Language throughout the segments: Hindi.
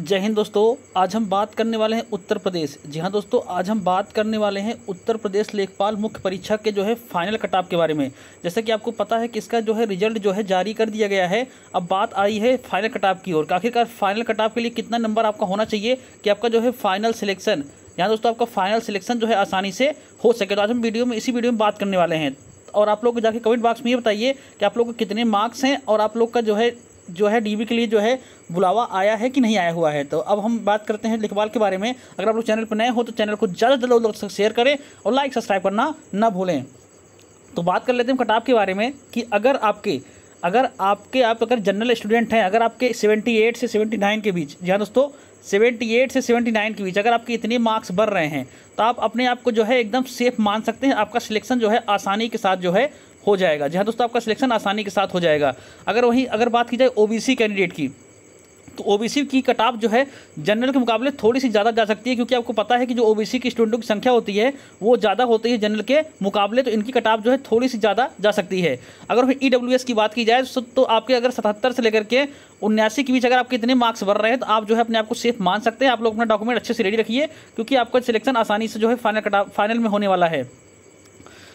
जय हिंद दोस्तों आज हम बात करने वाले हैं उत्तर प्रदेश जी हाँ दोस्तों आज हम बात करने वाले हैं उत्तर प्रदेश लेखपाल मुख्य परीक्षा के जो है फाइनल कटाप के बारे में जैसा कि आपको पता है कि इसका जो है रिजल्ट जो है जारी कर दिया गया है अब बात आई है फाइनल कटाप की ओर आखिरकार फाइनल कटाप के लिए कितना नंबर आपका होना चाहिए कि आपका जो है फाइनल सिलेक्शन यहाँ दोस्तों आपका फाइनल सिलेक्शन जो है आसानी से हो सके तो आज हम वीडियो में इसी वीडियो में बात करने वाले हैं और आप लोग जाके कमेंट बॉक्स में ये बताइए कि आप लोग को कितने मार्क्स हैं और आप लोग का जो है जो है डीबी के लिए जो है बुलावा आया है कि नहीं आया हुआ है तो अब हम बात करते हैं लिखवाल के बारे में अगर आप लोग चैनल पर नए हो तो चैनल को ज़्यादा से ज़्यादा लोग शेयर करें और लाइक सब्सक्राइब करना ना भूलें तो बात कर लेते हैं कटाप के बारे में कि अगर आपके अगर आपके आप अगर जनरल स्टूडेंट हैं अगर आपके 78 से 79 के बीच जी हाँ दोस्तों दोस्तों 78 से 79 के बीच अगर आपके इतने मार्क्स बढ़ रहे हैं तो आप अपने आप को जो है एकदम सेफ मान सकते हैं आपका सिलेक्शन जो है आसानी के साथ जो है हो जाएगा जी हाँ दोस्तों आपका सिलेक्शन आसानी के साथ हो जाएगा अगर वहीं अगर बात की जाए ओ कैंडिडेट की तो ओबीसी की कट ऑफ जो है जनरल के मुकाबले थोड़ी सी ज़्यादा जा सकती है क्योंकि आपको पता है कि जो ओबीसी की स्टूडेंटों की संख्या होती है वो ज़्यादा होती है जनरल के मुकाबले तो इनकी कट ऑफ जो है थोड़ी सी ज़्यादा जा सकती है अगर ई डब्ल्यू e की बात की जाए तो, तो आपके अगर सतहत्तर से लेकर के उन्यासी के बीच अगर आपके इतने मार्क्स भर रहे हैं तो आप जो है अपने आपको सेफ मान सकते हैं आप लोग अपना डॉक्यूमेंट अच्छे से रेडी रखिए क्योंकि आपका सिलेक्शन आसानी से जो है फाइनल कट फाइनल में होने वाला है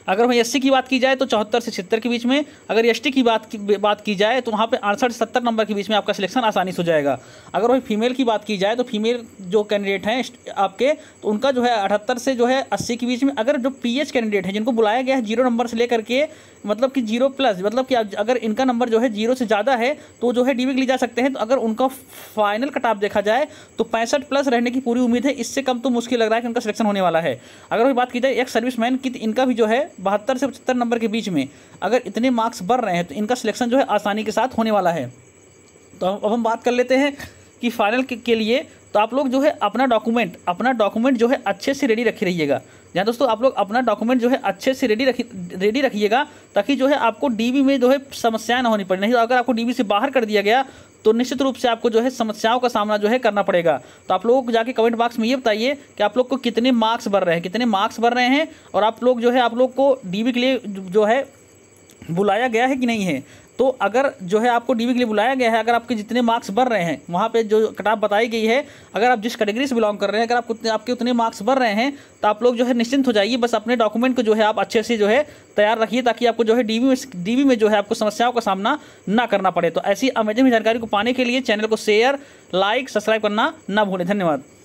अगर वहीं एस की बात की जाए तो चौहत्तर से छिहत्तर के बीच में अगर एस की बात की बात की जाए तो वहाँ पर अड़सठ सत्तर नंबर के बीच में आपका सिलेक्शन आसानी से हो जाएगा अगर वहीं फीमेल की बात की जाए तो फीमेल जो कैंडिडेट हैं आपके तो उनका जो है अठहत्तर से जो है अस्सी के बीच में अगर जो पी कैंडिडेट हैं जिनको बुलाया गया है जीरो नंबर से लेकर के मतलब कि जीरो प्लस मतलब कि अगर इनका नंबर जो है जीरो से ज़्यादा है तो जो है डी के लिए जा सकते हैं तो अगर उनका फाइनल कटाप देखा जाए तो पैंसठ प्लस रहने की पूरी उम्मीद है इससे कम तो मुश्किल लग रहा है कि उनका सिलेक्शन होने वाला है अगर वही बात की जाए एक मैन की इनका भी जो है बहत्तर से पचहत्तर नंबर के बीच में अगर इतने मार्क्स बढ़ रहे हैं तो इनका सिलेक्शन जो है आसानी के साथ होने वाला है तो अब हम बात कर लेते हैं कि फाइनल के, के लिए तो आप लोग जो है अपना डॉक्यूमेंट अपना डॉक्यूमेंट जो है अच्छे से रेडी रखी रहिएगा जहाँ दोस्तों आप लोग अपना डॉक्यूमेंट जो है अच्छे से रेडी रखी रेडी रखिएगा ताकि जो है आपको डीबी में जो है समस्याएं ना होनी पड़े नहीं तो अगर आपको डीबी से बाहर कर दिया गया तो निश्चित रूप से आपको जो है समस्याओं का सामना जो है करना पड़ेगा तो आप लोग जाके कमेंट बॉक्स में ये बताइए कि आप लोग को कितने मार्क्स भर रहे हैं कितने मार्क्स भर रहे हैं और आप लोग जो है आप लोग को डीबी के लिए जो है बुलाया गया है कि नहीं है तो अगर जो है आपको डीवी के लिए बुलाया गया है अगर आपके जितने मार्क्स बढ़ रहे हैं वहाँ पे जो कटाप बताई गई है अगर आप जिस कैटेगरी से बिलोंग कर रहे हैं अगर आप उतने आपके उतने मार्क्स बढ़ रहे हैं तो आप लोग जो है निश्चिंत हो जाइए बस अपने डॉक्यूमेंट को जो है आप अच्छे से जो है तैयार रखिए ताकि आपको जो है डी में डी में जो है आपको समस्याओं का सामना ना करना पड़े तो ऐसी अमेजिंग जानकारी को पाने के लिए चैनल को शेयर लाइक सब्सक्राइब करना ना भूलें धन्यवाद